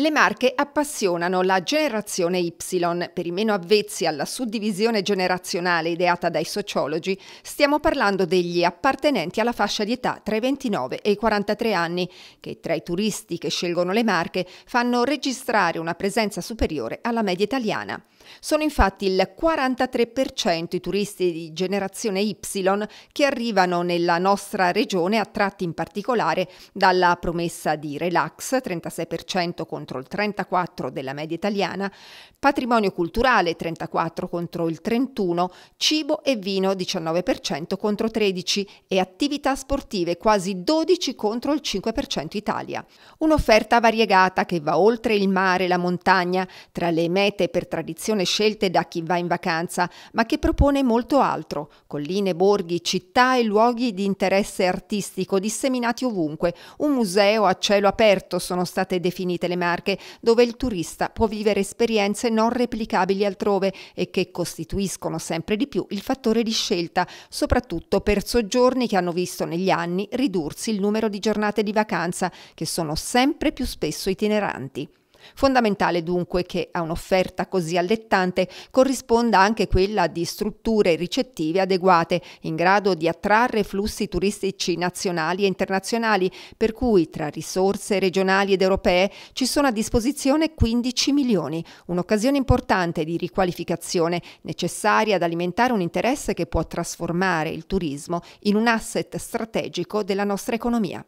Le marche appassionano la generazione Y. Per i meno avvezzi alla suddivisione generazionale ideata dai sociologi, stiamo parlando degli appartenenti alla fascia di età tra i 29 e i 43 anni, che tra i turisti che scelgono le marche fanno registrare una presenza superiore alla media italiana. Sono infatti il 43% i turisti di generazione Y che arrivano nella nostra regione attratti in particolare dalla promessa di relax, 36% contro contro il 34 della media italiana, patrimonio culturale 34 contro il 31, cibo e vino 19% contro 13 e attività sportive quasi 12 contro il 5% Italia. Un'offerta variegata che va oltre il mare e la montagna, tra le mete per tradizione scelte da chi va in vacanza, ma che propone molto altro, colline, borghi, città e luoghi di interesse artistico disseminati ovunque, un museo a cielo aperto sono state definite le Marche Marche, dove il turista può vivere esperienze non replicabili altrove e che costituiscono sempre di più il fattore di scelta, soprattutto per soggiorni che hanno visto negli anni ridursi il numero di giornate di vacanza, che sono sempre più spesso itineranti. Fondamentale dunque che a un'offerta così allettante corrisponda anche quella di strutture ricettive adeguate, in grado di attrarre flussi turistici nazionali e internazionali, per cui tra risorse regionali ed europee ci sono a disposizione 15 milioni, un'occasione importante di riqualificazione necessaria ad alimentare un interesse che può trasformare il turismo in un asset strategico della nostra economia.